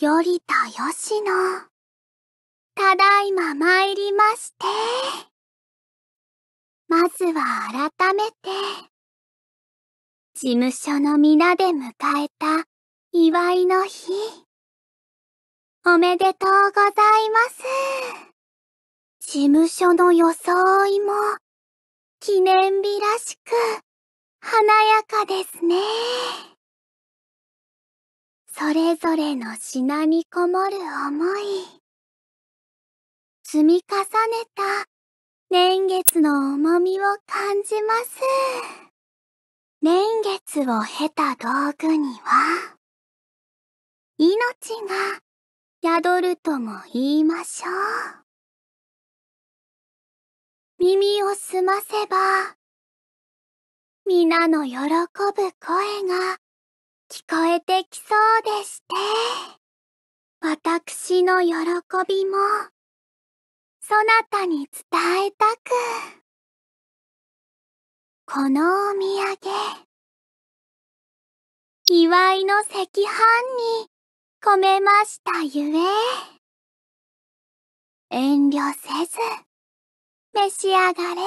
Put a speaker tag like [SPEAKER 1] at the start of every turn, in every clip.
[SPEAKER 1] よりたよしの。ただいま参りまして。まずは改めて、事務所の皆で迎えた祝いの日。おめでとうございます。事務所の装いも、記念日らしく、華やかですね。それぞれのしなみこもる思い。積み重ねた年月の重みを感じます。年月を経た道具には、命が宿るとも言いましょう。耳を澄ませば、皆の喜ぶ声が聞こえてきそうでして、私の喜びも、そなたに伝えたく。このお土産、祝いの赤飯に込めましたゆえ、遠慮せず、召し上がれ。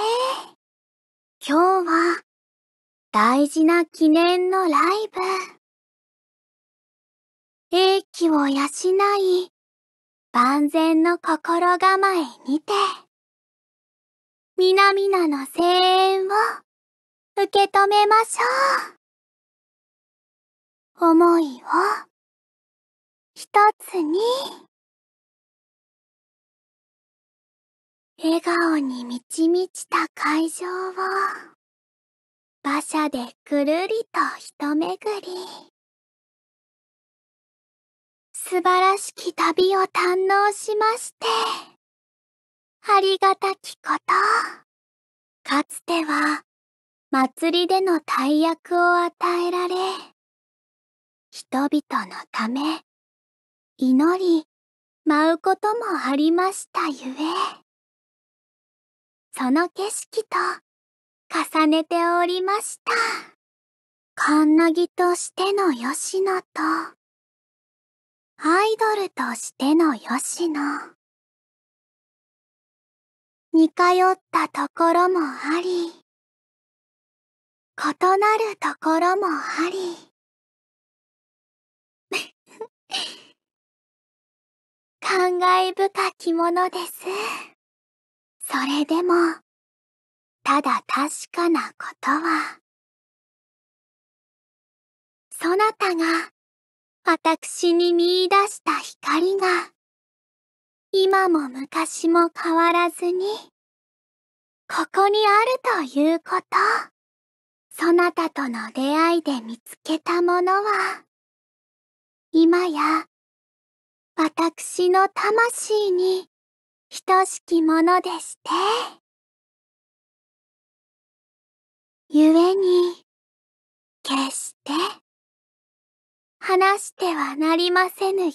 [SPEAKER 1] 今日は、大事な記念のライブ。英気を養い、万全の心構えにて、皆々の声援を受け止めましょう。思いを一つに、笑顔に満ち満ちた会場を、馬車でくるりと一巡り。素晴らしき旅を堪能しまして、ありがたきこと。かつては、祭りでの大役を与えられ、人々のため、祈り、舞うこともありましたゆえ、その景色と重ねておりました。カンナギとしての吉野と、アイドルとしての吉野。似通ったところもあり、異なるところもあり。感慨深きものです。それでも、ただ確かなことは、そなたが私に見出した光が、今も昔も変わらずに、ここにあるということ。そなたとの出会いで見つけたものは、今や、私の魂に、等しきものでして。ゆえに、決して。話してはなりませぬよ。